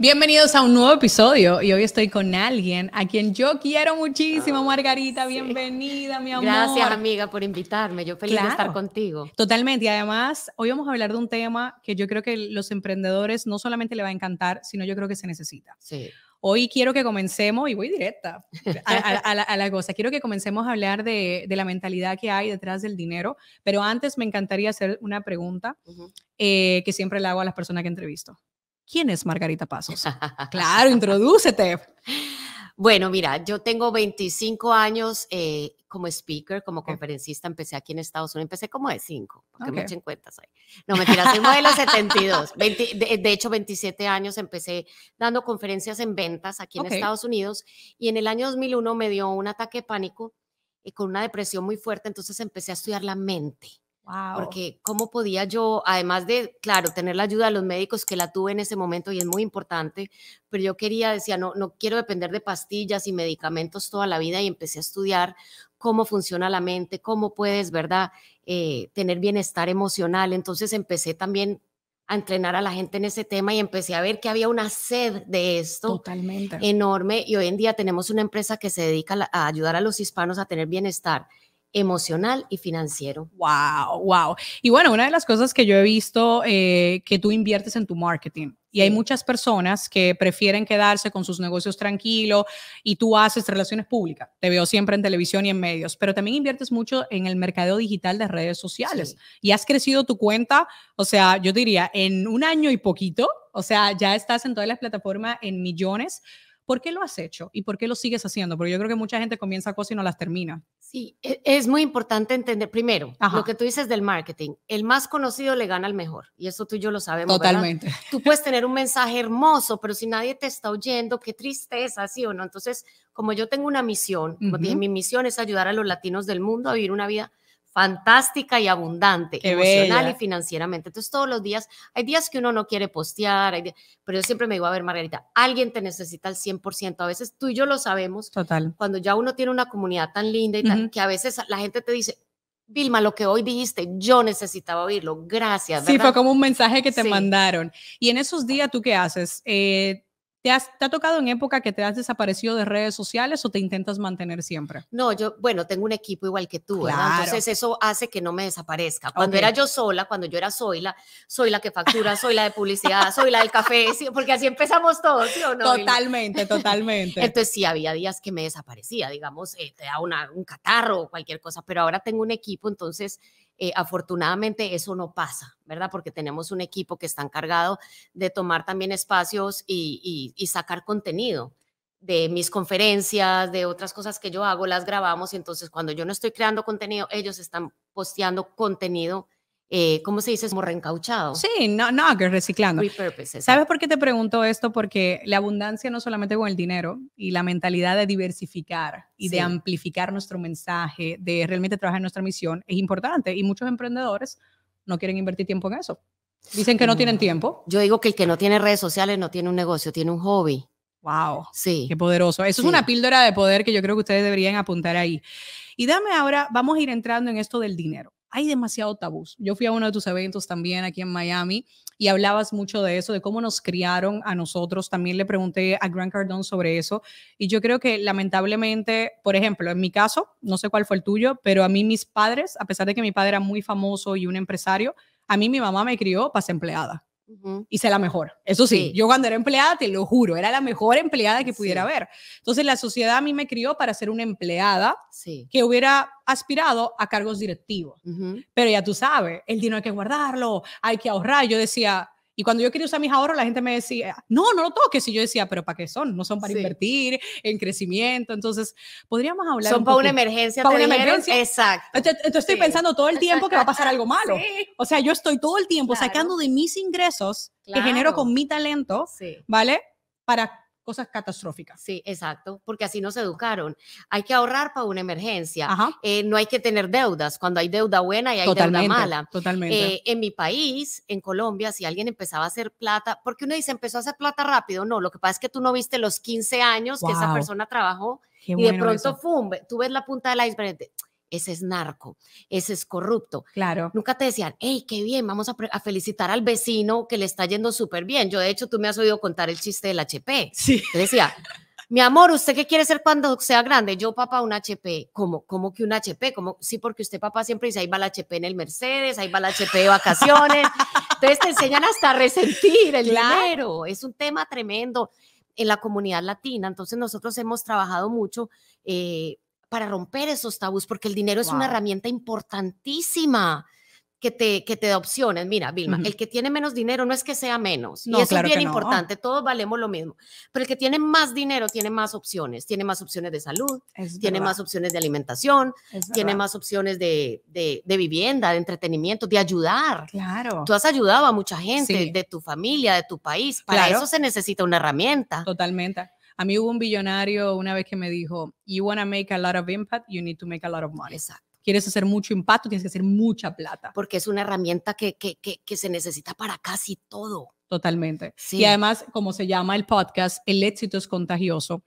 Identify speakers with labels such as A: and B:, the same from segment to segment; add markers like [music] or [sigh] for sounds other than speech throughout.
A: Bienvenidos a un nuevo episodio y hoy estoy con alguien a quien yo quiero muchísimo, ah, Margarita.
B: Bienvenida, mi amor. Gracias, amiga, por invitarme. Yo feliz de estar contigo.
A: Totalmente. Y además, hoy vamos a hablar de un tema que yo creo que los emprendedores no solamente le va a encantar, sino yo creo que se necesita. Sí. Hoy quiero que comencemos, y voy directa a, la, cosa, quiero que comencemos a hablar de, la mentalidad que hay detrás del dinero, pero antes me encantaría hacer una pregunta eh, que siempre le hago a las personas que entrevisto. ¿Quién es Margarita
B: Pasos? [laughs] claro, introdúcete. Bueno, mira, yo tengo 25 años eh, como speaker, como conferencista. Empecé aquí en Estados Unidos, empecé como de 5, porque me echen cuentas ahí. No, mentira, soy modelo 72. [laughs] de, hecho, 27 años empecé dando conferencias en ventas aquí en Estados Unidos. Y en el año 2001 me dio un ataque de pánico y eh, con una depresión muy fuerte. Entonces empecé a estudiar la mente. Porque cómo podía yo, además de, claro, tener la ayuda de los médicos que la tuve en ese momento y es muy importante, pero yo quería, decía, no, no quiero depender de pastillas y medicamentos toda la vida y empecé a estudiar cómo funciona la mente, cómo puedes, ¿verdad?, eh, tener bienestar emocional. Entonces empecé también a entrenar a la gente en ese tema y empecé a ver que había una sed de esto enorme y hoy en día tenemos una empresa que se dedica a ayudar a los hispanos a tener bienestar emocional y financiero. Wow, wow.
A: Y bueno, una de las cosas que yo he visto eh, que tú inviertes en tu marketing y hay muchas personas que prefieren quedarse con sus negocios tranquilos y tú haces relaciones públicas. Te veo siempre en televisión y en medios, pero también inviertes mucho en el mercado digital de redes sociales y has crecido tu cuenta, o sea, yo diría en un año y poquito, o sea, ya estás en todas las plataformas en millones. ¿Por qué lo has hecho y por qué lo sigues haciendo? Porque yo creo que mucha gente
B: comienza cosas y no las termina. Sí, e, es muy importante entender primero lo que tú dices del marketing. El más conocido le gana al mejor y eso tú y yo lo sabemos. Totalmente. [laughs] Tú puedes tener un mensaje hermoso, pero si nadie te está oyendo, qué tristeza, ¿sí o no? Entonces, como yo tengo una misión, como mi misión es ayudar a los latinos del mundo a vivir una vida fantástica y abundante, emocional y financieramente. Entonces, todos los días, hay días que uno no quiere postear, pero yo siempre me digo, a ver, Margarita, alguien te necesita al 100%. A veces tú y yo lo sabemos. Total. Cuando ya uno tiene una comunidad tan linda y que a veces la gente te dice, Vilma, lo que hoy dijiste, yo necesitaba oírlo. Gracias. Sí, fue como
A: un mensaje que te mandaron. Y en esos días, ¿tú qué haces? Eh, ¿Te, has, ha tocado en época que te has desaparecido de redes sociales o te intentas mantener
B: siempre? No, yo, bueno, tengo un equipo igual que tú, Entonces eso hace que no me desaparezca. Cuando era yo sola, cuando yo era soy la, soy la que factura, soy la de publicidad, soy la del café, porque así empezamos todos, ¿sí o no? Totalmente, totalmente. Entonces sí, había días que me desaparecía, digamos, eh, te da un catarro o cualquier cosa, pero ahora tengo un equipo, entonces eh, afortunadamente eso no pasa, ¿verdad? Porque tenemos un equipo que está encargado de tomar también espacios y, y sacar contenido de mis conferencias, de otras cosas que yo hago, las grabamos y entonces cuando yo no estoy creando contenido, ellos están posteando contenido eh, ¿cómo se dice? Es como Sí,
A: no, no, que reciclando.
B: repurposes ¿Sabes
A: por qué te pregunto esto? Porque la abundancia no solamente con el dinero y la mentalidad de diversificar y de amplificar nuestro mensaje, de realmente trabajar en nuestra misión, es importante y muchos emprendedores no quieren invertir tiempo en eso.
B: Dicen que no tienen tiempo. Yo digo que el que no tiene redes sociales no tiene un negocio, tiene un hobby. Wow. Sí. Qué poderoso. Eso es una píldora de poder que yo creo que ustedes deberían
A: apuntar ahí. Y dame ahora, vamos a ir entrando en esto del dinero hay demasiado tabús. Yo fui a uno de tus eventos también aquí en Miami y hablabas mucho de eso, de cómo nos criaron a nosotros. También le pregunté a Grant Cardone sobre eso. Y yo creo que lamentablemente, por ejemplo, en mi caso, no sé cuál fue el tuyo, pero a mí mis padres, a pesar de que mi padre era muy famoso y un empresario, a mí mi mamá me crió para ser empleada hice y la mejor. Eso sí, yo cuando era empleada, te lo juro, era la mejor empleada que pudiera haber. Entonces la sociedad a mí me crió para ser una empleada que hubiera aspirado a cargos directivos. Pero ya tú sabes, el dinero hay que guardarlo, hay que ahorrar. Yo decía, y cuando yo quería usar mis ahorros, la gente me decía, no, no lo toques. Y yo decía, pero ¿para qué son? No son para invertir en crecimiento. Entonces, podríamos hablar. Son para una emergencia. Para una emergencia. Exacto. Entonces, estoy pensando todo el [laughs] tiempo que va a pasar algo malo. O sea, yo estoy todo el tiempo sacando de mis ingresos que genero con mi talento,
B: ¿vale? Para cosas catastróficas. Sí, exacto, porque así nos educaron. Hay que ahorrar para una emergencia. Eh, no hay que tener deudas. Cuando hay deuda buena y hay deuda mala. Totalmente. Eh, en mi país, en Colombia, si alguien empezaba a hacer plata, porque uno dice, empezó a hacer plata rápido. No, lo que pasa es que tú no viste los 15 años que esa persona trabajó y de pronto, fumbe tú ves la punta de la iceberg ese es narco, ese es corrupto. Claro. Nunca te decían, hey, qué bien, vamos a, felicitar al vecino que le está yendo súper bien. Yo, de hecho, tú me has oído contar el chiste del HP. Sí. Te decía, mi amor, ¿usted qué quiere ser cuando sea grande? Yo, papá, un HP. ¿Cómo? ¿Cómo que un HP? ¿Cómo? Sí, porque usted, papá, siempre dice, ahí va el HP en el Mercedes, ahí va el HP de vacaciones. Entonces te enseñan hasta a resentir el claro. dinero. Es un tema tremendo en la comunidad latina. Entonces nosotros hemos trabajado mucho eh, para romper esos tabús, porque el dinero es una herramienta importantísima que te, que te da opciones. Mira, Vilma, el que tiene menos dinero no es que sea menos, no, y eso es bien importante, todos valemos lo mismo, pero el que tiene más dinero tiene más opciones, tiene más opciones de salud, tiene más opciones de alimentación, tiene más opciones de, de, vivienda, de entretenimiento, de ayudar.
A: Claro. Tú has
B: ayudado a mucha gente de tu familia, de tu país, para eso se necesita
A: una herramienta. Totalmente. A mí hubo un billonario una vez que me dijo, you want to make a lot of impact, you need to make a lot of money. Exacto. Quieres hacer mucho impacto, tienes que hacer mucha plata. Porque es una herramienta que, que, que, se necesita para casi todo. Totalmente. Sí. Y además, como se llama el podcast, el éxito es contagioso.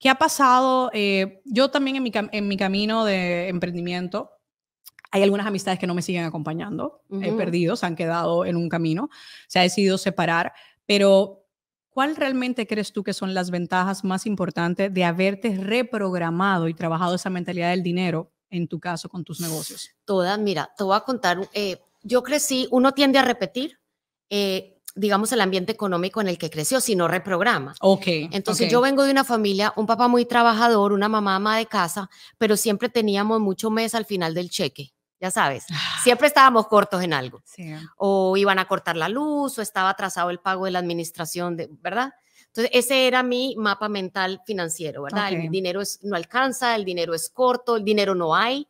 A: ¿Qué ha pasado? Eh, yo también en mi, en mi camino de emprendimiento, hay algunas amistades que no me siguen acompañando, he perdido, se han quedado en un camino, se ha decidido separar, pero ¿Cuál realmente crees tú que son las ventajas más importantes de haberte reprogramado y trabajado
B: esa mentalidad del dinero, en tu caso,
A: con tus negocios?
B: Todas, mira, te voy a contar, eh, yo crecí, uno tiende a repetir. Eh, digamos, el ambiente económico en el que creció, si no reprograma. Ok. Entonces yo vengo de una familia, un papá muy trabajador, una mamá ama de casa, pero siempre teníamos mucho mes al final del cheque ya sabes, ah. siempre estábamos cortos en algo. O iban a cortar la luz, o estaba atrasado el pago de la administración, ¿verdad? Entonces, ese era mi mapa mental financiero, ¿verdad? El dinero no alcanza, el dinero es corto, el dinero no hay.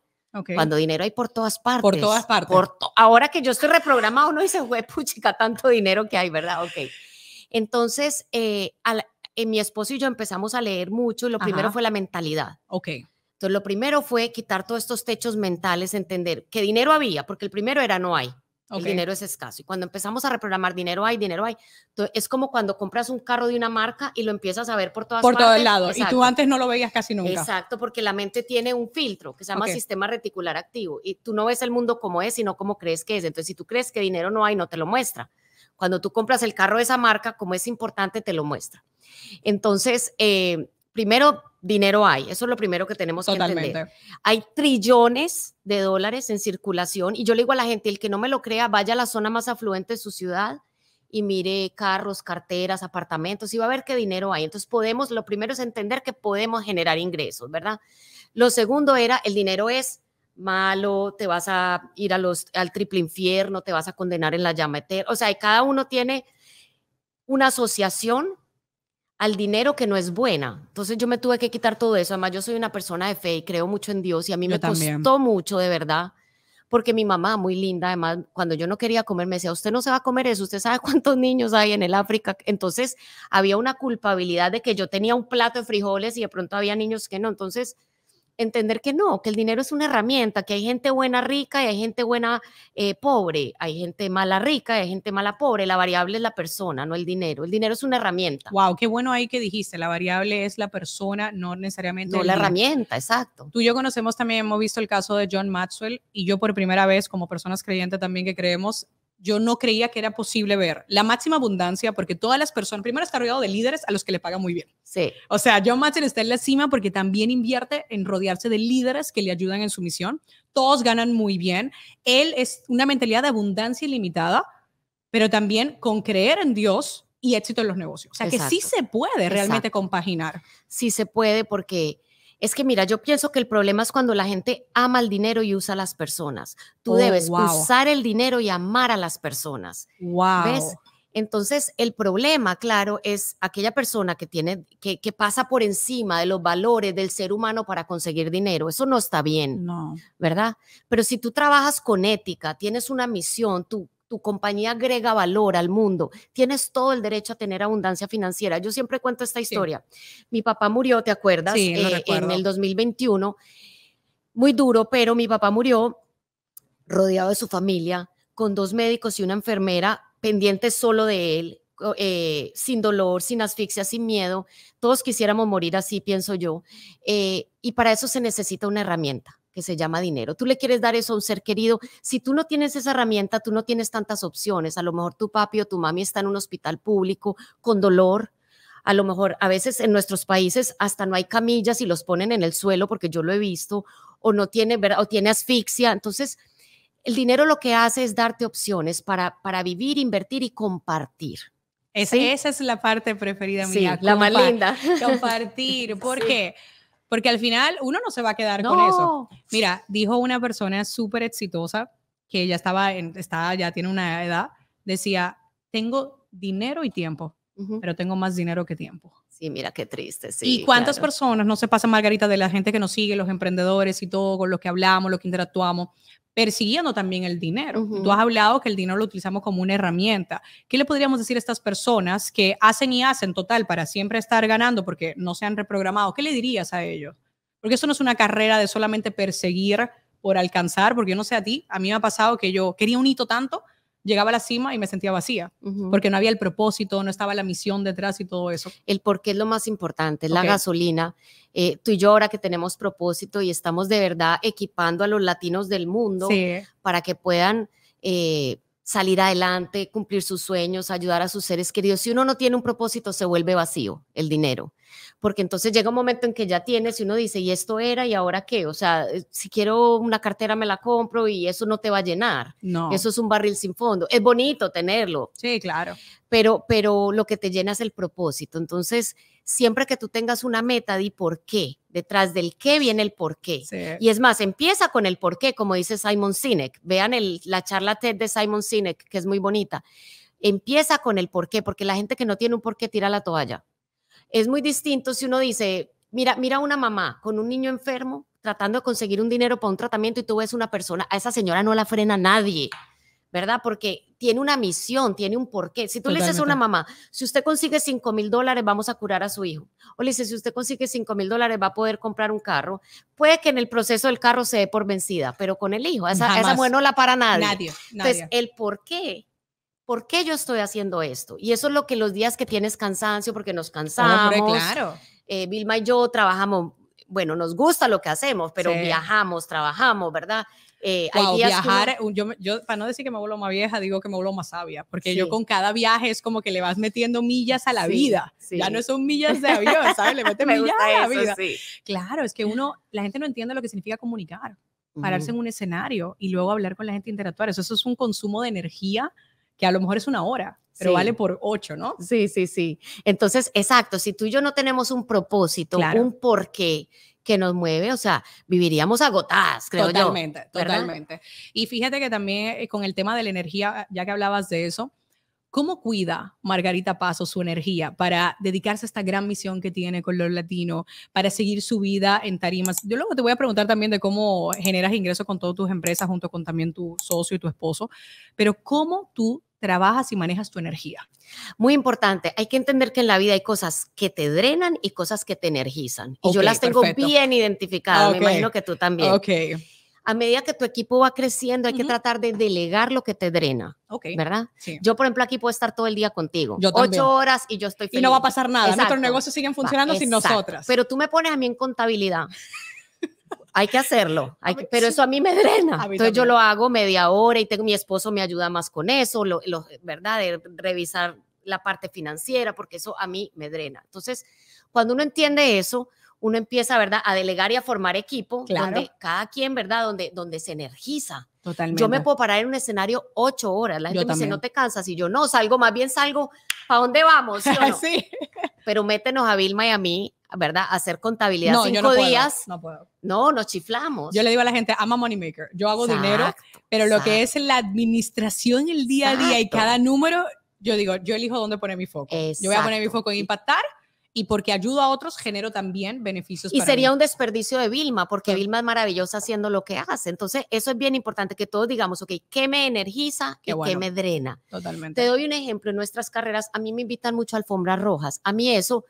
B: Cuando dinero hay por todas partes. Por todas partes. Ahora que yo estoy reprogramado, no dice, güey, puchica, tanto dinero que hay, ¿verdad? Ok. Entonces, eh, eh, mi esposo y yo empezamos a leer mucho. Lo primero fue la mentalidad. Ok. Entonces, lo primero fue quitar todos estos techos mentales, entender que dinero había, porque el primero era no hay. El dinero es escaso. Y cuando empezamos a reprogramar dinero hay, dinero hay. Entonces, es como cuando compras un carro de una marca y lo empiezas a ver por todas por partes. Por todos lados. Y tú
A: antes no lo veías casi nunca. Exacto,
B: porque la mente tiene un filtro que se llama sistema reticular activo. Y tú no ves el mundo como es, sino como crees que es. Entonces, si tú crees que dinero no hay, no te lo muestra. Cuando tú compras el carro de esa marca, como es importante, te lo muestra. Entonces, eh, primero dinero hay. Eso es lo primero que tenemos que entender. Hay trillones de dólares en circulación y yo le digo a la gente, el que no me lo crea, vaya a la zona más afluente de su ciudad y mire carros, carteras, apartamentos y va a ver qué dinero hay. Entonces podemos, lo primero es entender que podemos generar ingresos, ¿verdad? Lo segundo era, el dinero es malo, te vas a ir a los, al triple infierno, te vas a condenar en la llama eterna. O sea, cada uno tiene una asociación al dinero que no es buena. Entonces yo me tuve que quitar todo eso. Además, yo soy una persona de fe y creo mucho en Dios y a mí me costó mucho, de verdad, porque mi mamá, muy linda, además, cuando yo no quería comer, me decía, usted no se va a comer eso, usted sabe [laughs] cuántos niños hay en el África. Entonces había una culpabilidad de que yo tenía un plato de frijoles y de pronto había niños que no. Entonces entender que no, que el dinero es una herramienta, que hay gente buena rica y hay gente buena eh, pobre, hay gente mala rica y hay gente mala pobre, la variable es la persona, no el dinero, el dinero es una herramienta. Wow, qué bueno ahí que dijiste, la variable es la persona, no necesariamente. No la herramienta, exacto.
A: Tú y yo conocemos también, hemos visto el caso de John Maxwell y yo por primera vez como personas creyentes también que creemos, yo no creía que era posible ver la máxima abundancia porque todas las personas, primero está rodeado de líderes a los que le pagan muy bien. Sí. O sea, John Maxwell está en la cima porque también invierte en rodearse de líderes que le ayudan en su misión. Todos ganan muy bien. Él es una mentalidad de abundancia ilimitada, pero también con creer en Dios y éxito en los negocios. O sea, que sí se
B: puede realmente compaginar. Sí se puede porque es que mira, yo pienso que el problema es cuando la gente ama el dinero y usa a las personas. Tú oh, debes usar el dinero y amar a las personas. ¿Ves? Entonces, el problema, claro, es aquella persona que tiene que, pasa por encima de los valores del ser humano para conseguir dinero. Eso no está bien, ¿verdad? Pero si tú trabajas con ética, tienes una misión, tú tu compañía agrega valor al mundo, tienes todo el derecho a tener abundancia financiera. Yo siempre cuento esta historia. Mi papá murió, ¿te acuerdas? Sí, eh, en el 2021. Muy duro, pero mi papá murió rodeado de su familia, con dos médicos y una enfermera pendientes solo de él, eh, sin dolor, sin asfixia, sin miedo. Todos quisiéramos morir así, pienso yo. Eh, y para eso se necesita una herramienta que se llama dinero. Tú le quieres dar eso a un ser querido. Si tú no tienes esa herramienta, tú no tienes tantas opciones. A lo mejor tu papi o tu mami está en un hospital público con dolor. A lo mejor a veces en nuestros países hasta no hay camillas y los ponen en el suelo porque yo lo he visto o no tiene, o tiene asfixia. Entonces, el dinero lo que hace es darte opciones para, para vivir, invertir y compartir. Esa es la parte preferida mía. Sí, la más linda. Compartir. [laughs] ¿Por qué? porque al final uno no se va
A: a quedar con eso. Mira, dijo una persona súper exitosa que ya estaba, en, ya tiene una edad, decía, tengo dinero y tiempo, pero tengo más
B: dinero que tiempo. Y mira qué triste. Sí, ¿Y cuántas
A: personas, no se pasa Margarita, de la gente que nos sigue, los emprendedores y todo, con los que hablamos, los que interactuamos, persiguiendo también el dinero? Tú has hablado que el dinero lo utilizamos como una herramienta. ¿Qué le podríamos decir a estas personas que hacen y hacen total para siempre estar ganando porque no se han reprogramado? ¿Qué le dirías a ellos? Porque eso no es una carrera de solamente perseguir por alcanzar, porque yo no sé a ti, a mí me ha pasado que yo quería un hito
B: tanto llegaba a la cima y me sentía vacía, porque no había el propósito, no estaba la misión detrás y todo eso. El por qué es lo más importante, la gasolina. Eh, tú y yo ahora que tenemos propósito y estamos de verdad equipando a los latinos del mundo para que puedan... Eh, salir adelante, cumplir sus sueños, ayudar a sus seres queridos. Si uno no tiene un propósito, se vuelve vacío el dinero porque entonces llega un momento en que ya tienes y uno dice, ¿y esto era y ahora qué? O sea, eh, si quiero una cartera me la compro y eso no te va a llenar. Eso es un barril sin fondo. Es bonito tenerlo. Sí, claro. Pero, pero lo que te llena es el propósito. Entonces, siempre que tú tengas una meta, di por qué. Detrás del qué viene el por qué. Y es más, empieza con el por qué, como dice Simon Sinek. Vean la charla TED de Simon Sinek, que es muy bonita. Empieza con el por qué, porque la gente que no tiene un por qué tira la toalla. Es muy distinto si uno dice, mira, mira una mamá con un niño enfermo tratando de conseguir un dinero para un tratamiento y tú ves una persona, a esa señora no la frena nadie, ¿verdad? Porque tiene una misión, tiene un porqué. Si tú le dices a una mamá, si usted consigue 5 mil dólares, vamos a curar a su hijo. O le dices, si usted consigue 5 mil dólares, va a poder comprar un carro. Puede que en el proceso el carro se dé por vencida, pero con el hijo, esa, mujer no la para nadie. nadie Entonces, el porqué ¿por qué yo estoy haciendo esto? Y eso es lo que los días que tienes cansancio, porque nos cansamos. claro. Eh, Vilma y yo trabajamos, bueno, nos gusta lo que hacemos, pero viajamos, trabajamos, ¿verdad? Eh, viajar,
A: yo, para no decir que me vuelvo más vieja, digo que me vuelvo más sabia, porque yo con cada viaje es como que le vas metiendo millas a la vida, ya no son millas de avión, ¿sabes? Le [laughs] metes millas a la vida. Claro, es que uno, la gente no entiende lo que significa comunicar, pararse en un escenario y luego hablar con la gente, e interactuar, eso, eso es un consumo
B: de energía que a lo mejor es una hora, pero vale por ocho, ¿no? Sí, sí, sí. Entonces, exacto, si tú y yo no tenemos un propósito, un porqué que nos mueve, o sea, viviríamos agotadas, creo yo. Totalmente, totalmente.
A: Y fíjate que también eh, con el tema de la energía, ya que hablabas de eso, ¿Cómo cuida Margarita Paso su energía para dedicarse a esta gran misión que tiene Color Latino, para seguir su vida en tarimas? Yo luego te voy a preguntar también de cómo generas ingresos con todas tus empresas, junto con también tu socio y tu esposo,
B: pero ¿cómo tú trabajas y manejas tu energía? Muy importante, hay que entender que en la vida hay cosas que te drenan y cosas que te energizan. Y yo las tengo bien identificadas, me imagino que tú también. Ok a medida que tu equipo va creciendo, hay que tratar de delegar lo que te drena. ¿Verdad? Yo, por ejemplo, aquí puedo estar todo el día contigo. Yo Ocho horas y yo estoy feliz. Y no va a pasar nada. Nuestros negocios siguen funcionando sin nosotras. Pero tú me pones a mí en contabilidad. hay que hacerlo, pero eso a mí me drena. Mí Entonces yo lo hago media hora y tengo, mi esposo me ayuda más con eso, lo, ¿verdad? De revisar la parte financiera, porque eso a mí me drena. Entonces, cuando uno entiende eso, uno empieza, ¿verdad?, a delegar y a formar equipo, donde cada quien, ¿verdad?, donde, donde se energiza. Totalmente. Yo me puedo parar en un escenario ocho horas. La gente dice, no te cansas. Y yo no, salgo, más bien salgo, ¿para dónde vamos? [laughs] ¿sí, Pero métenos a Vilma y a mí, ¿verdad? A hacer contabilidad no, cinco no Puedo, no puedo. No, nos chiflamos. Yo le digo a la gente, I'm a money maker. Yo hago dinero, pero lo que es la administración
A: el día a día y cada número, yo digo, yo elijo dónde poner mi foco. Yo voy a poner mi foco en impactar y porque ayudo a otros, genero también beneficios. Y sería un
B: desperdicio de Vilma, porque Vilma es maravillosa haciendo lo que hace. Entonces, eso es bien importante que todos digamos, ok, ¿qué me energiza qué qué me drena? Totalmente. Te doy un ejemplo, en nuestras carreras, a mí me invitan mucho a alfombras rojas. A mí eso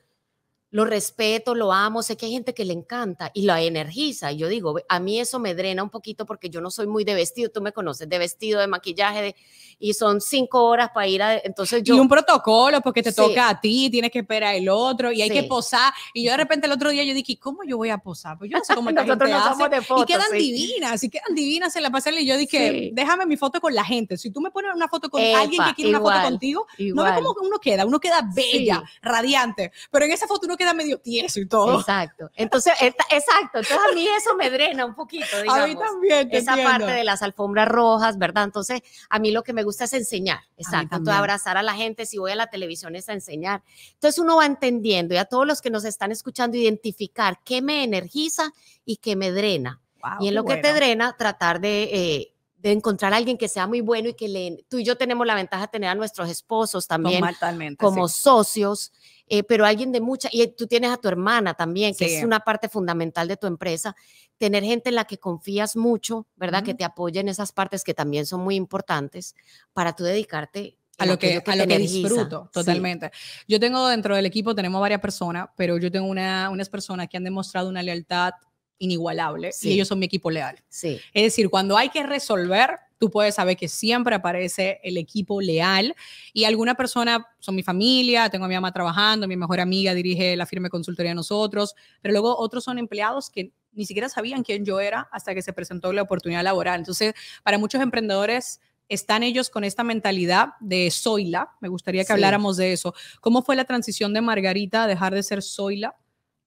B: lo respeto, lo amo, sé que hay gente que le encanta y la energiza. Y yo digo, a mí eso me drena un poquito porque yo no soy muy de vestido, tú me conoces, de vestido, de maquillaje, de, y son cinco horas para ir a... Entonces yo, y un
A: protocolo porque te toca a
B: ti, tienes que esperar
A: al otro y hay que posar. Y yo de repente el otro día yo dije, ¿cómo yo voy a posar? Pues yo no sé cómo me [laughs] gente no hace. y quedan divinas, y quedan divinas en la pasarela. Y yo dije, déjame mi foto con la gente. Si tú me pones una foto con alguien que quiere una foto contigo, no ve cómo uno queda, uno queda bella, radiante.
B: Pero en esa foto uno queda queda medio tieso y todo. Exacto. Entonces, exacto. a mí eso me drena un poquito, A mí también. esa parte de las alfombras rojas, ¿verdad? Entonces, a mí lo que me gusta es enseñar. Exacto. Entonces, abrazar a la gente. Si voy a la televisión es a enseñar. Entonces uno va entendiendo y a todos los que nos están escuchando identificar qué me energiza y qué me drena. y en lo que te drena, tratar eh, de... encontrar a alguien que sea muy bueno y que le, tú y yo tenemos la ventaja de tener a nuestros esposos también como socios eh, pero alguien de mucha, y tú tienes a tu hermana también, que es una parte fundamental de tu empresa, tener gente en la que confías mucho, ¿verdad? Que te apoye en esas partes que también son muy importantes para tú dedicarte a lo que, a lo disfruto totalmente. Yo tengo dentro del equipo,
A: tenemos varias personas, pero yo tengo una, unas personas que han demostrado una lealtad inigualable y ellos son mi equipo leal. Sí. Es decir, cuando hay que resolver, tú puedes saber que siempre aparece el equipo leal y alguna persona, son mi familia, tengo a mi ama trabajando, mi mejor amiga dirige la firma consultoría de nosotros, pero luego otros son empleados que ni siquiera sabían quién yo era hasta que se presentó la oportunidad laboral. Entonces, para muchos emprendedores están ellos con esta mentalidad de Zoila. Me gustaría que habláramos de eso. ¿Cómo fue la transición de Margarita a dejar de ser Zoila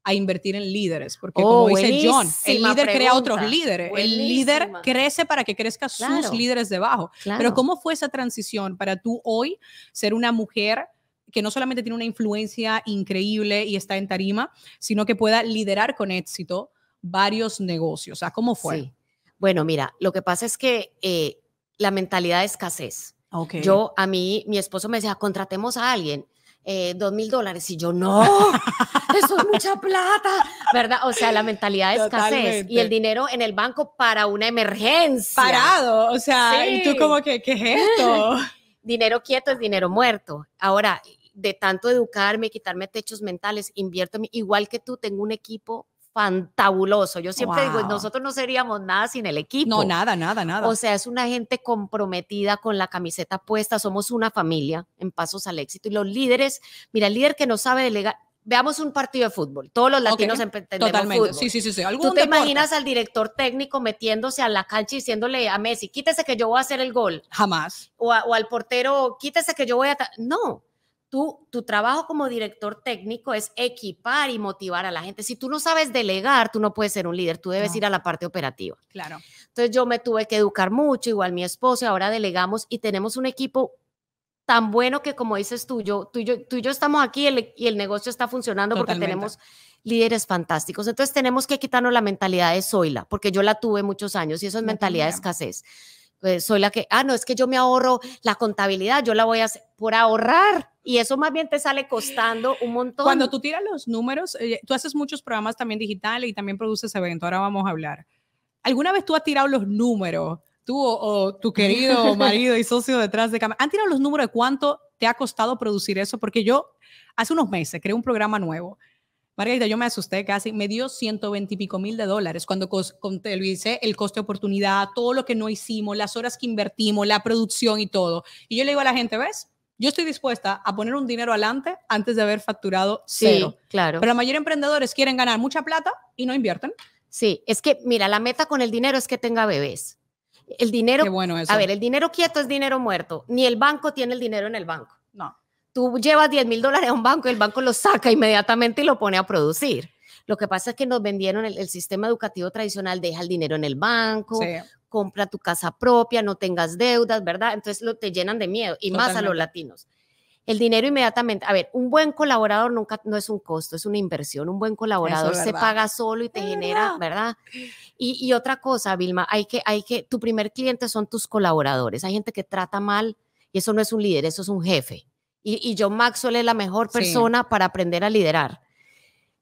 A: a invertir en líderes, porque oh, como dice John, el líder crea otros líderes, el líder crece para que crezca sus líderes debajo. Pero ¿cómo fue esa transición para tú hoy ser una mujer? que no solamente tiene una influencia increíble y está en tarima, sino que pueda liderar con éxito varios negocios.
B: O sea, ¿cómo fue? Bueno, mira, lo que pasa es que eh, la mentalidad de escasez. Yo, a mí, mi esposo me decía, contratemos a alguien. Eh, dos mil dólares. Y yo, no, [laughs] eso es mucha plata, ¿verdad? O sea, la mentalidad de escasez y el dinero en el banco para una emergencia. Parado, o sea, y tú como
A: que, ¿qué es esto?
B: [laughs] dinero quieto es dinero muerto. Ahora, de tanto educarme, quitarme techos mentales, invierto, igual que tú, tengo un equipo fantabuloso. Yo siempre digo, nosotros no seríamos nada sin el equipo. No, nada, nada, nada. O sea, es una gente comprometida con la camiseta puesta, somos una familia en pasos al éxito. Y los líderes, mira, el líder que no sabe delegar, veamos un partido de fútbol. Todos los latinos entendemos fútbol. Sí, sí, sí. sí. ¿Tú te imaginas al director técnico metiéndose a la cancha y diciéndole a Messi, quítese que yo voy a hacer el gol? Jamás. o al portero, quítese que yo voy a... No tu trabajo como director técnico es equipar y motivar a la gente. Si tú no sabes delegar, tú no puedes ser un líder, tú debes ir a la parte operativa. Claro. Entonces yo me tuve que educar mucho, igual mi esposo, ahora delegamos y tenemos un equipo tan bueno que como dices tú, yo, tú, yo, tú y yo estamos aquí y el negocio está funcionando porque tenemos líderes fantásticos. Entonces tenemos que quitarnos la mentalidad de Zoila, porque yo la tuve muchos años y eso es mentalidad de escasez. Pues, soy la que, ah, no, es que yo me ahorro la contabilidad, yo la voy a hacer por ahorrar. Y eso más bien te sale costando un montón. Cuando
A: tú tiras los números, eh, tú haces muchos programas también digitales y también produces eventos, ahora vamos a hablar. ¿Alguna vez tú has tirado los números? Tú o, o tu querido [laughs] marido y socio detrás de cámara, ¿han tirado los números de cuánto te ha costado producir eso? Porque yo hace unos meses creé un programa nuevo Margarita, yo me asusté casi, me dio 120 y pico mil de dólares cuando hice, el coste de oportunidad, todo lo que no hicimos, las horas que invertimos, la producción y todo. Y yo le digo a la gente, ¿ves? Yo estoy dispuesta a poner un dinero adelante antes de haber facturado
B: cero. Sí, claro. Pero la mayoría de emprendedores quieren ganar mucha plata y no invierten. Sí, es que, mira, la meta con el dinero es que tenga bebés. El dinero. bueno eso. A ver, el dinero quieto es dinero muerto. Ni el banco tiene el dinero en el banco. No tú llevas 10 mil dólares a un banco el banco lo saca inmediatamente y lo pone a producir. Lo que pasa es que nos vendieron el, sistema educativo tradicional, deja el dinero en el banco, compra tu casa propia, no tengas deudas, ¿verdad? Entonces lo, te llenan de miedo y más a los latinos. El dinero inmediatamente, a ver, un buen colaborador nunca no es un costo, es una inversión. Un buen colaborador se paga solo y te genera, verdad. Y, y, otra cosa, Vilma, hay que, hay que, tu primer cliente son tus colaboradores. Hay gente que trata mal y eso no es un líder, eso es un jefe y, y John Maxwell es la mejor persona para aprender a liderar.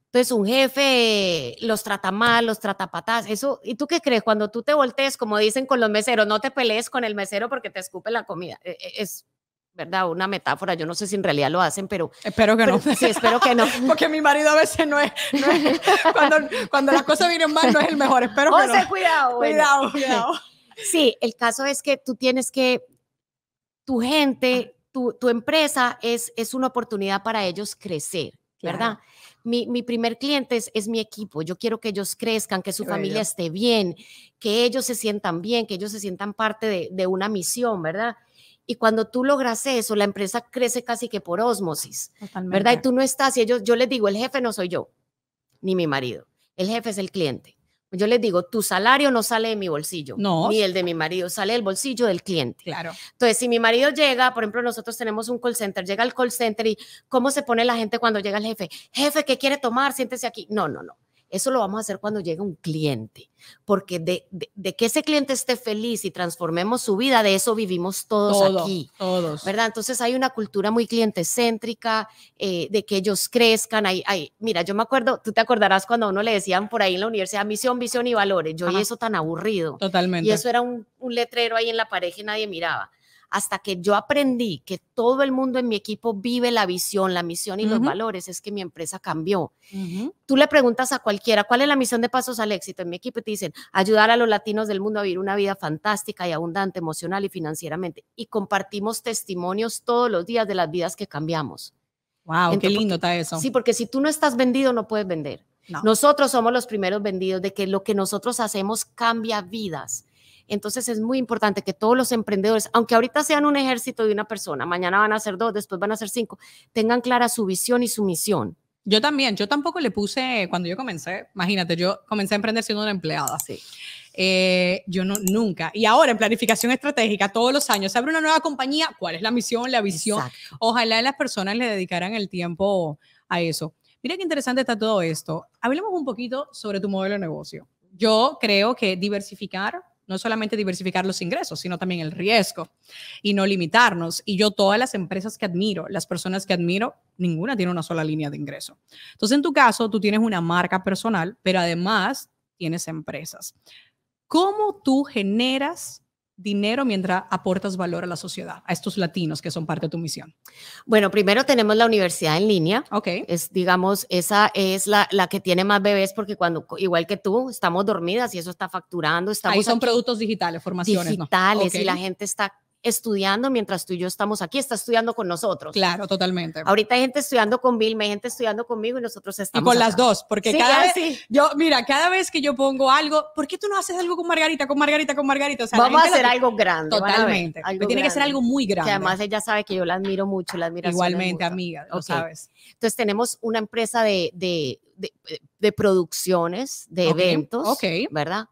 B: Entonces un jefe los trata mal, los trata patas. Eso, ¿y tú qué crees? Cuando tú te voltees, como dicen con los meseros, no te pelees con el mesero porque te escupe la comida. E, e, es, ¿verdad? Una metáfora, yo no sé si en realidad lo hacen, pero... Espero que no. Sí, espero que no. [laughs] Porque mi marido a veces no es... cuando, las cosas vienen mal, no es el mejor, espero que oh, no. cuidado. Cuidado, cuidado. Sí, el caso es que tú tienes que... Tu gente ah tu, empresa es, es una oportunidad para ellos crecer, ¿verdad? Mi, primer cliente es, mi equipo. Yo quiero que ellos crezcan, que su familia esté bien, que ellos se sientan bien, que ellos se sientan parte de, de una misión, ¿verdad? Y cuando tú logras eso, la empresa crece casi que por ósmosis, ¿verdad? Y tú no estás, y ellos, yo les digo, el jefe no soy yo, ni mi marido, el jefe es el cliente. Yo les digo, tu salario no sale de mi bolsillo, no. ni el de mi marido, sale del bolsillo del cliente. Claro. Entonces, si mi marido llega, por ejemplo, nosotros tenemos un call center, llega al call center y cómo se pone la gente cuando llega el jefe, jefe, ¿qué quiere tomar? Siéntese aquí. No, no, no. Eso lo vamos a hacer cuando llegue un cliente, porque de, de, que ese cliente esté feliz y transformemos su vida, de eso vivimos todos aquí. Todos. ¿Verdad? Entonces hay una cultura muy clientecéntrica, eh, de que ellos crezcan. Hay, mira, yo me acuerdo, tú te acordarás cuando a uno le decían por ahí en la universidad misión, visión y valores. Yo y eso tan aburrido. Totalmente. Y eso era un, un letrero ahí en la pared que nadie miraba hasta que yo aprendí que todo el mundo en mi equipo vive la visión, la misión y los valores, es que mi empresa cambió. Tú le preguntas a cualquiera, ¿cuál es la misión de Pasos al Éxito en mi equipo? Y te dicen, ayudar a los latinos del mundo a vivir una vida fantástica y abundante emocional y financieramente. Y compartimos testimonios todos los días de las vidas que cambiamos. Wow, qué lindo está eso. Sí, porque si tú no estás vendido, no puedes vender. Nosotros somos los primeros vendidos de que lo que nosotros hacemos cambia vidas. Entonces es muy importante que todos los emprendedores, aunque ahorita sean un ejército de una persona, mañana van a ser dos, después van a ser cinco, tengan clara su visión y su misión. Yo también, yo tampoco le puse,
A: cuando yo comencé, imagínate, yo comencé a emprender
B: siendo una empleada,
A: sí. Eh, yo no, nunca. Y ahora en planificación estratégica, todos los años se abre una nueva compañía, ¿cuál es la misión, la visión? Ojalá las personas le dedicaran el tiempo a eso. Mira qué interesante está todo esto. Hablemos un poquito sobre tu modelo de negocio. Yo creo que diversificar no solamente diversificar los ingresos, sino también el riesgo y no limitarnos. Y yo todas las empresas que admiro, las personas que admiro, ninguna tiene una sola línea de ingreso. Entonces, en tu caso, tú tienes una marca personal, pero además tienes empresas. ¿Cómo tú generas dinero mientras aportas valor a la sociedad, a
B: estos latinos que son parte de tu misión? Bueno, primero tenemos la universidad en línea. Ok. Es, digamos, esa es la, que tiene más bebés porque cuando, igual que tú, estamos dormidas y eso está facturando. Estamos Ahí son productos digitales, formaciones. Digitales y la gente está estudiando mientras tú y yo estamos aquí, está estudiando con nosotros. Claro, totalmente. Ahorita hay gente estudiando con Vilma, hay gente estudiando conmigo y nosotros estamos. Y con las dos, porque cada vez, yo, mira, cada vez que yo pongo algo, ¿por
A: qué tú no haces algo con Margarita, con Margarita, con Margarita? Vamos a hacer algo grande. Totalmente. tiene que ser
B: algo muy grande. además ella sabe que yo la admiro mucho, la admiro Igualmente, amiga, lo sabes. Entonces tenemos una empresa de, producciones, de eventos, ¿verdad?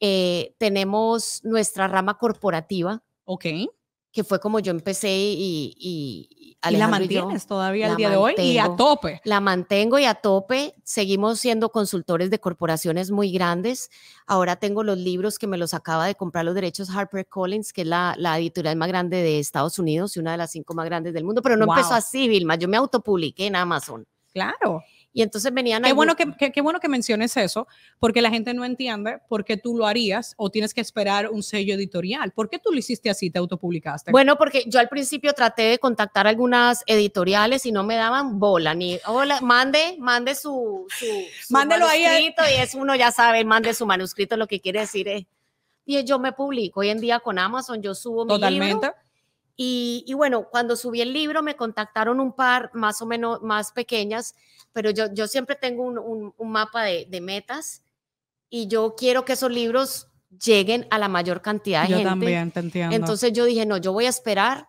B: Eh, tenemos nuestra rama corporativa, Ok. Que fue como yo empecé y... y, la mantienes todavía al día de hoy y a tope. La mantengo y a tope. Seguimos siendo consultores de corporaciones muy grandes. Ahora tengo los libros que me los acaba de comprar los derechos Harper Collins, que es la, la editorial más grande de Estados Unidos y una de las cinco más grandes del mundo. Pero no empezó así, Vilma. Yo me autopubliqué en Amazon.
A: Claro. Y entonces venían... Qué, bueno que, qué bueno que menciones eso, porque la gente no entiende por qué tú lo harías o tienes que esperar un sello editorial. ¿Por qué tú lo hiciste así, te autopublicaste? Bueno,
B: porque yo al principio traté de contactar algunas editoriales y no me daban bola, ni, hola, mande, mande su, Mándelo manuscrito ahí y es uno ya sabe, mande su manuscrito, lo que quiere decir es... Y yo me publico hoy en día con Amazon, yo subo Totalmente. mi libro. Y, y, bueno, cuando subí el libro me contactaron un par más o menos más pequeñas pero yo, siempre tengo un, mapa de, metas y yo quiero que esos libros lleguen a la mayor cantidad de gente. Yo también
A: te Entonces
B: yo dije, no, yo voy a esperar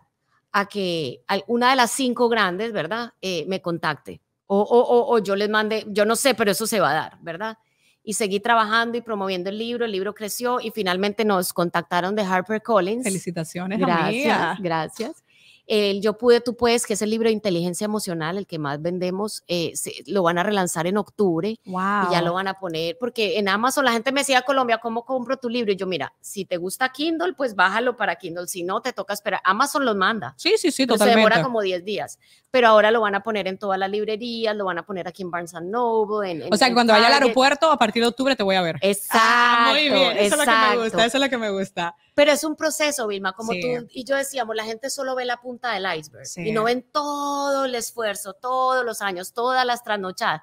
B: a que una de las cinco grandes, ¿verdad?, eh, me contacte. O, yo les mande, yo no sé, pero eso se va a dar, ¿verdad? Y seguí trabajando y promoviendo el libro, el libro creció y finalmente nos contactaron de HarperCollins. Felicitaciones, gracias, Gracias. Yo Pude, Tú Puedes, que es el libro de inteligencia emocional, el que más vendemos, eh, lo van a relanzar en octubre. Y ya lo van a poner, porque en Amazon la gente me decía, Colombia, ¿cómo compro tu libro? Y yo, mira, si te gusta Kindle, pues bájalo para Kindle. Si no, te toca esperar. Amazon los manda. Sí, sí, sí, totalmente. Se demora como 10 días. Pero ahora lo van a poner en todas las librerías, lo van a poner aquí en Barnes Noble. En, o sea, que cuando vaya al
A: aeropuerto, a partir de octubre te voy a ver. Ah, exacto. muy bien, eso es lo que me gusta, eso es lo
B: que me gusta. Pero es un proceso, Vilma, como tú y yo decíamos, la gente solo ve la punta del iceberg y no ven todo el esfuerzo, todos los años, todas las trasnochadas.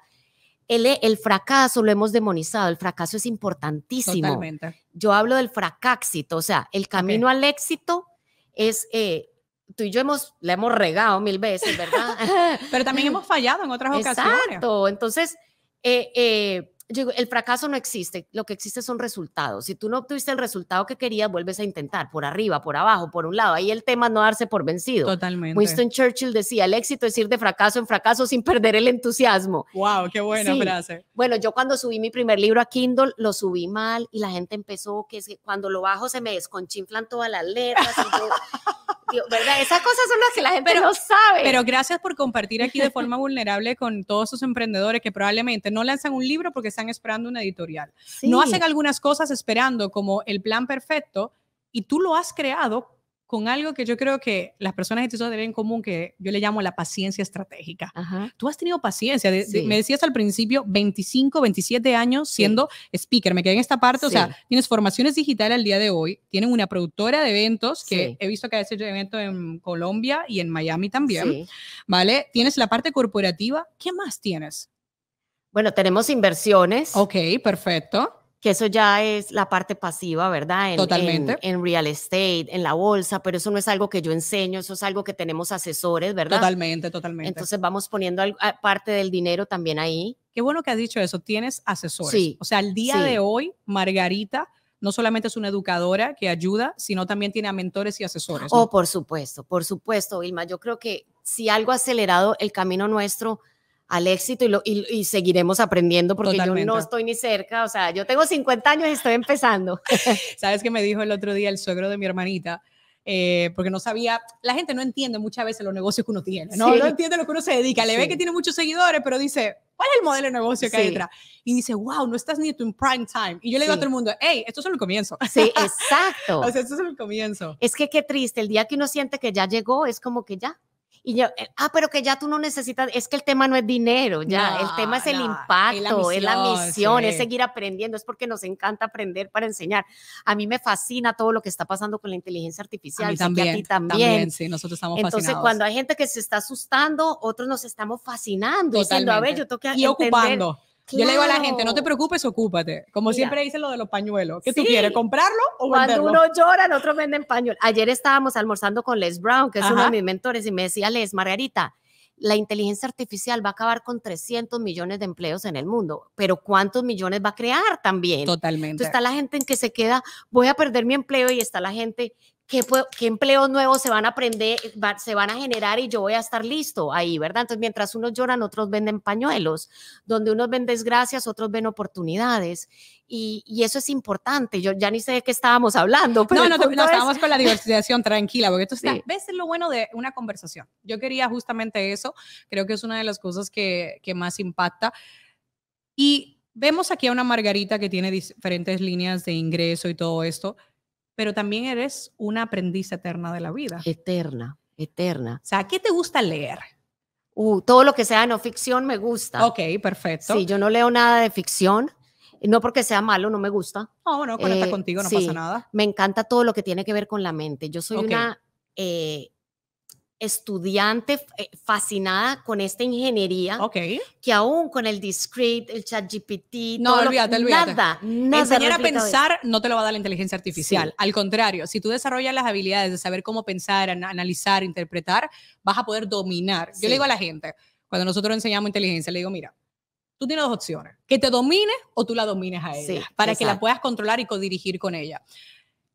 B: El, el, fracaso lo hemos demonizado, el fracaso es importantísimo. Totalmente. Yo hablo del fracáxito, o sea, el camino al éxito es... Eh, tú y yo hemos, la hemos regado mil veces, ¿verdad? [laughs] Pero también [laughs] hemos fallado en otras ocasiones. Exacto, entonces... Eh, eh, el fracaso no existe, lo que existe son resultados. Si tú no obtuviste el resultado que querías, vuelves a intentar, por arriba, por abajo, por un lado. Ahí el tema es no darse por vencido. Totalmente. Winston Churchill decía, el éxito es ir de fracaso en fracaso sin perder el entusiasmo. ¡Wow! ¡Qué buena frase! Bueno, yo cuando subí mi primer libro a Kindle, lo subí mal y la gente empezó, que, cuando lo bajo se me desconchinflan todas las letras. Y yo, ¿verdad? Esas cosas son las que la gente pero, no sabe.
A: Pero gracias por compartir aquí de forma vulnerable con todos esos emprendedores que probablemente no lanzan un libro porque están esperando una editorial. No hacen algunas cosas esperando como el plan perfecto y tú lo has creado con algo que yo creo que las personas exitosas tienen en común, que yo le llamo la paciencia estratégica. Tú has tenido paciencia. me decías al principio, 25, 27 años siendo speaker. Me quedé en esta parte. O sea, tienes formaciones digitales al día de hoy. Tienen una productora de eventos que he visto que hace eventos en Colombia y en Miami también. ¿Vale? Tienes la parte corporativa. ¿Qué más
B: tienes? Bueno, tenemos inversiones. Ok, perfecto que eso ya es la parte pasiva, ¿verdad? En, Totalmente. En, real estate, en la bolsa, pero eso no es algo que yo enseño, eso es algo que tenemos asesores, ¿verdad? Totalmente, totalmente. Entonces vamos poniendo parte del dinero también ahí. Qué bueno que has dicho eso, tienes asesores. Sí, o sea, al día de
A: hoy, Margarita no solamente es una educadora que ayuda, sino también tiene a mentores y asesores. Oh, por
B: supuesto, por supuesto, Vilma. Yo creo que si algo ha acelerado el camino nuestro al éxito y, lo, seguiremos aprendiendo porque yo no estoy ni cerca, o sea, yo tengo 50 años y estoy
A: empezando. [laughs] ¿Sabes qué me dijo el otro día el suegro de mi hermanita? Eh, porque no sabía, la gente no entiende muchas veces los negocios que uno tiene, no, entiende lo que uno se dedica, le ve que tiene muchos seguidores, pero dice, ¿cuál es el modelo de negocio que hay detrás? Y dice, wow, no estás ni en tu prime time. Y yo le digo a todo el mundo, hey, esto es solo el comienzo. Sí, [laughs] exacto. o sea,
B: esto es el comienzo. Es que qué triste, el día que uno siente que ya llegó, es como que ya, y yo, eh, ah, pero que ya tú no necesitas, es que el tema no es dinero, ya, el tema es el impacto, es la misión, es, seguir aprendiendo, es porque nos encanta aprender para enseñar. A mí me fascina todo lo que está pasando con la inteligencia artificial, a mí también, a ti también. Sí,
A: nosotros estamos Entonces, cuando
B: hay gente que se está asustando, otros nos estamos fascinando, a ver, yo tengo que y ocupando yo le digo a la gente, no te
A: preocupes, ocúpate. Como siempre
B: dicen lo de los pañuelos.
A: ¿Qué tú quieres? ¿Comprarlo o Cuando uno
B: llora, el otro vende en Ayer estábamos almorzando con Les Brown, que es uno de mis mentores, y me decía Les, Margarita, la inteligencia artificial va a acabar con 300 millones de empleos en el mundo, pero ¿cuántos millones va a crear también? Totalmente. Entonces está la gente en que se queda, voy a perder mi empleo y está la gente ¿Qué, qué, empleos nuevos se van a aprender, se van a generar y yo voy a estar listo ahí, ¿verdad? Entonces, mientras unos lloran, otros venden pañuelos, donde unos ven desgracias, otros ven oportunidades. Y, eso es importante. Yo ya ni sé de qué estábamos hablando. Pero no, no, estábamos con la diversificación, tranquila, porque esto ves
A: lo bueno de una conversación. Yo quería justamente eso, creo que es una de las cosas que, que más impacta. Y vemos aquí a una Margarita que tiene diferentes líneas de ingreso y todo esto pero también eres una aprendiz eterna de la vida.
B: Eterna, eterna. O sea, ¿qué te gusta leer? Uh, todo lo que sea no ficción me gusta. Ok, perfecto. Sí, yo no leo nada de ficción. No porque sea malo, no me gusta. No,
A: ah, no, cuando está eh, contigo, no pasa nada.
B: Me encanta todo lo que tiene que ver con la mente. Yo soy una eh, estudiante eh, fascinada con esta ingeniería. Que aún con el discrete, el chat GPT, no, nada, nada. Enseñar a pensar
A: no te lo va a dar la inteligencia artificial. Al contrario, si tú desarrollas las habilidades de saber cómo pensar, analizar, interpretar, vas a poder dominar. Yo le digo a la gente, cuando nosotros enseñamos inteligencia, le digo, mira, tú tienes dos opciones, que te domines o tú la domines a ella, para que la puedas controlar y codirigir con ella.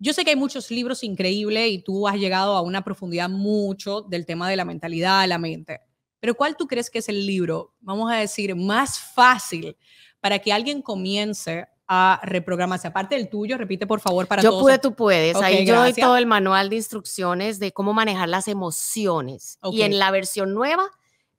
A: Yo sé que hay muchos libros increíbles y tú has llegado a una profundidad mucho del tema de la mentalidad, la mente, pero ¿cuál tú crees que es el libro, vamos a decir, más fácil para que alguien comience a reprogramarse. Aparte del
B: tuyo, repite por favor para todos. Yo pude, tú puedes. Ahí yo doy todo el manual de instrucciones de cómo manejar las emociones. Y en la versión nueva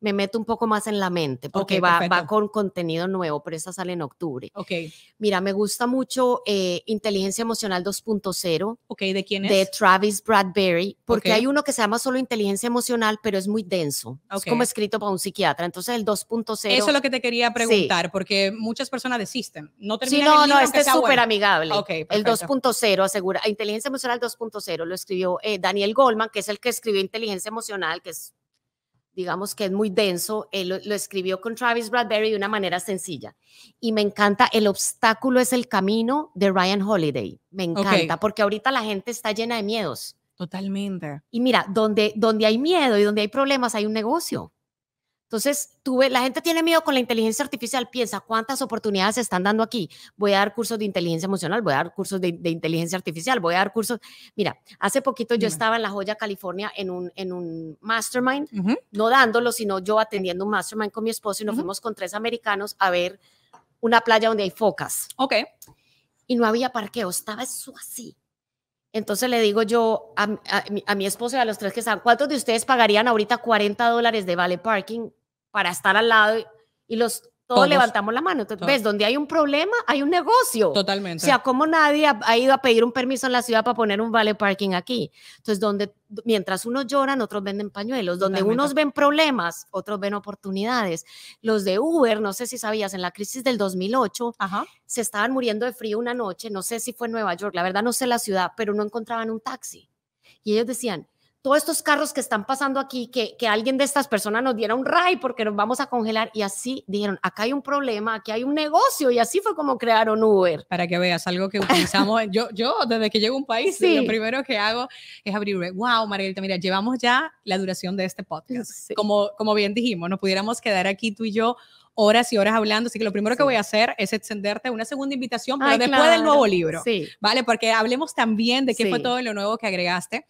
B: me meto un poco más en la mente porque va, con contenido nuevo, pero esa sale en octubre. Ok. Mira, me gusta mucho eh, Inteligencia Emocional 2.0. Ok, ¿de quién es? De Travis Bradbury, porque hay uno que se llama solo Inteligencia Emocional, pero es muy denso. Es como escrito para un psiquiatra. Entonces el 2.0. Eso es lo que
A: te quería preguntar, porque muchas personas desisten. No terminan Sí, no, no, este es súper amigable. el
B: 2.0 asegura. Inteligencia Emocional 2.0 lo escribió eh, Daniel Goldman, que es el que escribió Inteligencia Emocional, que es digamos que es muy denso, él lo, escribió con Travis Bradbury de una manera sencilla. Y me encanta El obstáculo es el camino de Ryan Holiday. Me encanta, porque ahorita la gente está llena de miedos. Totalmente. Y mira, donde, donde hay miedo y donde hay problemas, hay un negocio. Entonces, tuve, la gente tiene miedo con la inteligencia artificial, piensa cuántas oportunidades se están dando aquí. Voy a dar cursos de inteligencia emocional, voy a dar cursos de, inteligencia artificial, voy a dar cursos. Mira, hace poquito yo estaba en La Joya, California, en un, en un mastermind, no dándolo, sino yo atendiendo un mastermind con mi esposo y nos fuimos con tres americanos a ver una playa donde hay focas. Ok. Y no había parqueo, estaba eso así. Entonces le digo yo a, mi esposo y a los tres que están, ¿cuántos de ustedes pagarían ahorita 40 dólares de vale parking para estar al lado y, los todos, levantamos la mano. Entonces, ves, donde hay un problema, hay un negocio. Totalmente. O sea, como nadie ha, ido a pedir un permiso en la ciudad para poner un valet parking aquí. Entonces, donde mientras unos lloran, otros venden pañuelos. Donde unos ven problemas, otros ven oportunidades. Los de Uber, no sé si sabías, en la crisis del 2008, Ajá. se estaban muriendo de frío una noche, no sé si fue en Nueva York, la verdad no sé la ciudad, pero no encontraban un taxi. Y ellos decían, todos estos carros que están pasando aquí, que, que alguien de estas personas nos diera un ray porque nos vamos a congelar. Y así dijeron, acá hay un problema, aquí hay un negocio.
A: Y así fue como crearon Uber. Para que veas, algo que utilizamos, [laughs] yo, yo desde que llego a un país, lo primero que hago es abrir Uber. Wow, Marielita, mira, llevamos ya la duración de este podcast. [laughs] Como, como bien dijimos, nos pudiéramos quedar aquí tú y yo horas y horas hablando. Así que lo primero que voy a hacer es extenderte una segunda invitación, pero después del nuevo libro. Sí. ¿Vale? Porque hablemos también de qué fue todo lo nuevo que agregaste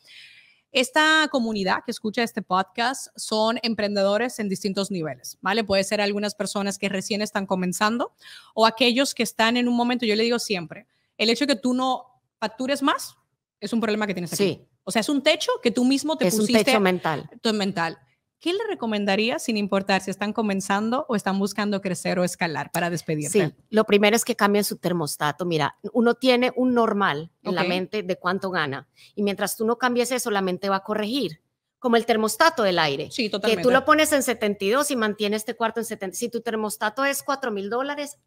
A: esta comunidad que escucha este podcast son emprendedores en distintos niveles, ¿vale? Puede ser algunas personas que recién están comenzando o aquellos que están en un momento, yo le digo siempre, el hecho de que tú no factures más es un problema que tienes aquí. Sí. O sea, es un techo que tú mismo te pusiste. Es un techo mental. techo mental. ¿qué le recomendaría sin importar si están comenzando o están buscando
B: crecer o escalar para despedirse? Sí, lo primero es que cambien su termostato. Mira, uno tiene un normal en la mente de cuánto gana y mientras tú no cambies eso, la mente va a corregir como el termostato del aire. Sí, totalmente. Que tú lo pones en 72 y mantienes este cuarto en 70. Si tu termostato es 4 mil dólares,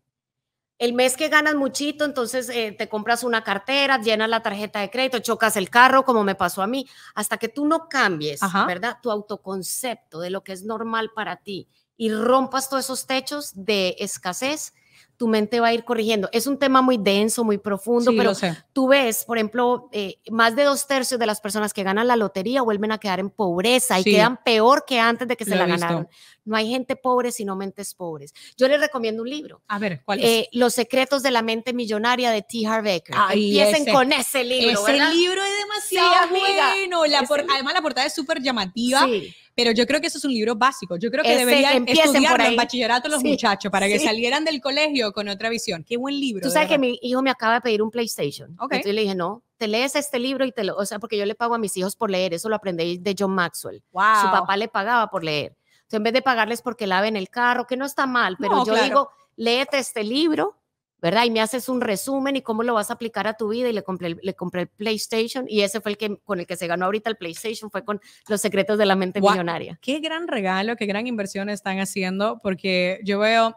B: el mes que ganas muchito, entonces eh, te compras una cartera, llenas la tarjeta de crédito, chocas el carro, como me pasó a mí, hasta que tú no cambies, ¿verdad? Tu autoconcepto de lo que es normal para ti y rompas todos esos techos de escasez, tu mente va a ir corrigiendo. Es un tema muy denso, muy profundo, pero tú ves, por ejemplo, eh, más de dos tercios de las personas que ganan la lotería vuelven a quedar en pobreza y quedan peor que antes de que se la ganaron. No hay gente pobre sino mentes pobres. Yo les recomiendo un libro. A ver, ¿cuál es? Eh, Los secretos de la mente millonaria de T. Harv Eker. Empiecen con ese libro. Ese libro es demasiado bueno.
A: además la portada es súper llamativa. Sí pero yo creo que eso es un libro básico. Yo creo que deberían estudiarlo en bachillerato los muchachos para que salieran
B: del colegio
A: con otra visión. Qué buen libro. Tú sabes que
B: mi hijo me acaba de pedir un PlayStation. Okay. Entonces le dije, no, te lees este libro y te lo, o sea, porque yo le pago a mis hijos por leer, eso lo aprendí de John Maxwell. Su papá le pagaba por leer. Entonces, en vez de pagarles porque laven el carro, que no está mal, pero yo digo, léete este libro ¿verdad? Y me haces un resumen y cómo lo vas a aplicar a tu vida y le compré, le compré el PlayStation y ese fue el que con el que se ganó ahorita el PlayStation, fue con Los secretos de la mente millonaria.
A: Qué gran regalo, qué gran inversión están haciendo porque yo veo,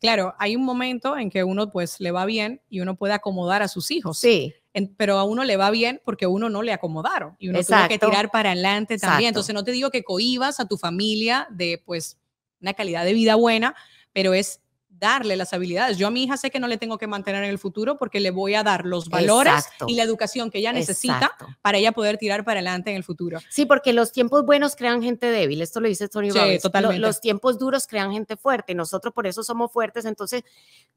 A: claro, hay un momento en que uno pues le va bien y uno puede acomodar a sus hijos. Sí. pero a uno le va bien porque a uno no le acomodaron y uno tuvo que tirar para adelante también. Entonces no te digo que cohibas a tu familia de pues una calidad de vida buena, pero es darle las habilidades. Yo a mi hija sé que no le tengo que mantener en el futuro porque le voy a dar los valores y la educación que ella necesita para ella poder tirar para adelante en el futuro.
B: Sí, porque los tiempos buenos crean gente débil. Esto lo dice Tony sí, Los, los tiempos duros crean gente fuerte. Nosotros por eso somos fuertes. Entonces,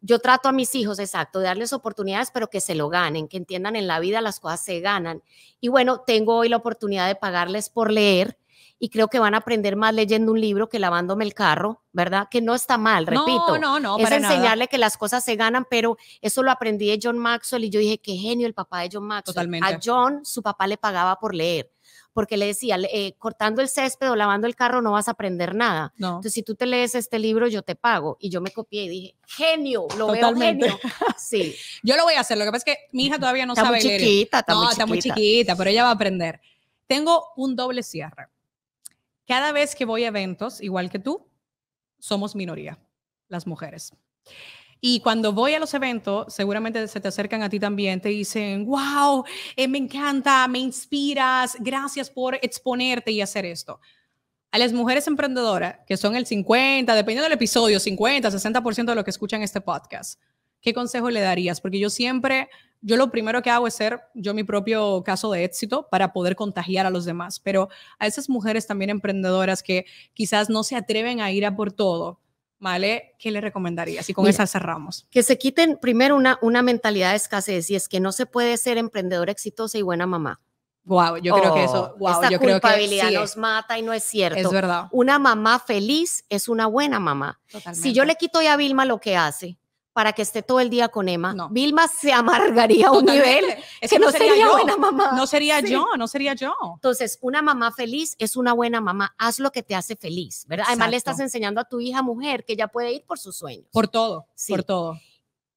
B: yo trato a mis hijos, exacto, de darles oportunidades, pero que se lo ganen, que entiendan en la vida las cosas se ganan. Y bueno, tengo hoy la oportunidad de pagarles por leer y creo que van a aprender más leyendo un libro que lavándome el carro, ¿verdad? Que no está mal, repito. No, no, no. Es enseñarle que las cosas se ganan, pero eso lo aprendí de John Maxwell y yo dije, qué genio el papá de John Maxwell. Totalmente. A John su papá le pagaba por leer porque le decía, eh, cortando el césped o lavando el carro no vas a aprender nada. No. Entonces, si tú te lees este libro, yo te pago. Y yo me copié y dije,
A: genio, lo veo genio.
B: [laughs] Sí.
A: yo lo voy a hacer. Lo que pasa es que mi hija todavía no está sabe muy chiquita, Está muy chiquita. está muy chiquita, pero ella va a aprender. Tengo un doble cierre. Cada vez que voy a eventos, igual que tú, somos minoría, las mujeres. Y cuando voy a los eventos, seguramente se te acercan a ti también, te dicen, wow, eh, me encanta, me inspiras, gracias por exponerte y hacer esto. A las mujeres emprendedoras, que son el 50, dependiendo del episodio, 50, 60% de lo que escuchan este podcast, ¿qué consejo le darías? Porque yo siempre, yo lo primero que hago es ser yo mi propio caso de éxito para poder contagiar a los demás, pero a esas mujeres también emprendedoras que quizás no se atreven a ir a por todo. ¿Vale? ¿Qué
B: le recomendarías? Y con esa cerramos. Que se quiten primero una, una mentalidad de escasez y es que no se puede ser emprendedora exitosa y buena mamá. Wow, yo creo que eso, wow, oh, esta yo culpabilidad nos mata y no es cierto. Es verdad. Una mamá feliz es una buena mamá. Totalmente. Si yo le quito a Vilma lo que hace, para que esté todo el día con Emma. No. Vilma se amargaría a un nivel es que no, sería, yo. buena mamá. No sería yo, no sería yo. Entonces, una mamá feliz es una buena mamá. Haz lo que te hace feliz, ¿verdad? Además, le estás enseñando a tu hija mujer que ella puede ir por sus sueños. Por todo, por todo.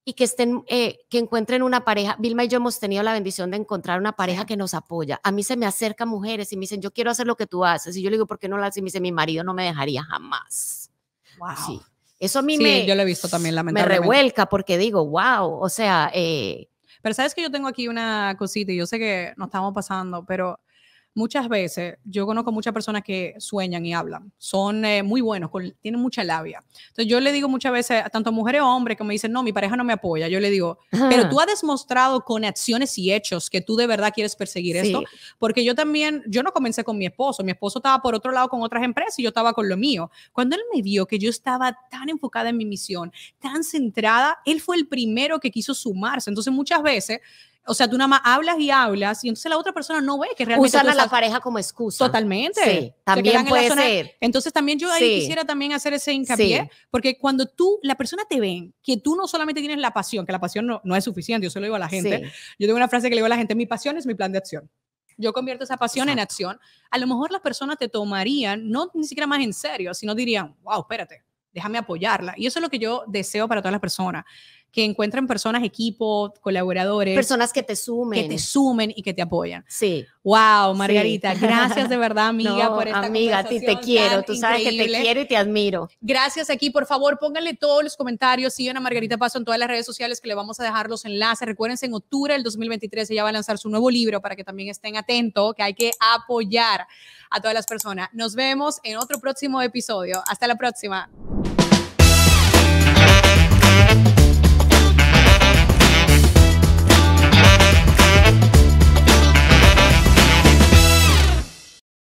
B: Y que estén, eh, que encuentren una pareja. Vilma y yo hemos tenido la bendición de encontrar una pareja que nos apoya. A mí se me acercan mujeres y me dicen, yo quiero hacer lo que tú haces. Y yo le digo, ¿por qué no lo haces? Y me dice, mi marido no me dejaría jamás. Wow. Eso a mí me, yo lo he visto también, lamentablemente. me revuelca porque digo, wow, o sea... Eh, pero sabes que yo tengo
A: aquí una cosita y yo sé que no estamos pasando, pero muchas veces yo conozco muchas personas que sueñan y hablan, son eh, muy buenos, tienen mucha labia. Entonces yo le digo muchas veces, a tanto mujeres o hombres, que me dicen, no, mi pareja no me apoya, yo le digo, pero tú has demostrado con acciones y hechos que tú de verdad quieres perseguir esto, porque yo también, yo no comencé con mi esposo, mi esposo estaba por otro lado con otras empresas y yo estaba con lo mío. Cuando él me vio que yo estaba tan enfocada en mi misión, tan centrada, él fue el primero que quiso sumarse. Entonces muchas veces o sea, tú nada más hablas y hablas y entonces la otra persona no ve que realmente... Usan a la pareja como excusa. Totalmente. Sí, también puede ser. Entonces también yo ahí quisiera también hacer ese hincapié, porque cuando tú, la persona te ve, que tú no solamente tienes la pasión, que la pasión no, es suficiente, yo se lo digo a la gente, yo tengo una frase que le digo a la gente, mi pasión es mi plan de acción yo convierto esa pasión en acción, a lo mejor las personas te tomarían, no ni siquiera más en serio, sino dirían, wow, espérate, déjame apoyarla. Y eso es lo que yo deseo para todas las personas, que encuentren personas, equipo, colaboradores. Personas
B: que te sumen. Que te
A: sumen y que te apoyan. Sí.
B: Wow, Margarita, gracias de verdad, [laughs] amiga, Amiga, a ti te quiero, tú sabes que te quiero y te admiro.
A: Gracias aquí, por favor, pónganle todos los comentarios, sigan a Margarita Paso en todas las redes sociales que le vamos a dejar los enlaces. Recuérdense, en octubre del 2023 ella va a lanzar su nuevo libro para que también estén atentos, que hay que apoyar a todas las personas. Nos vemos en otro próximo episodio. Hasta la próxima.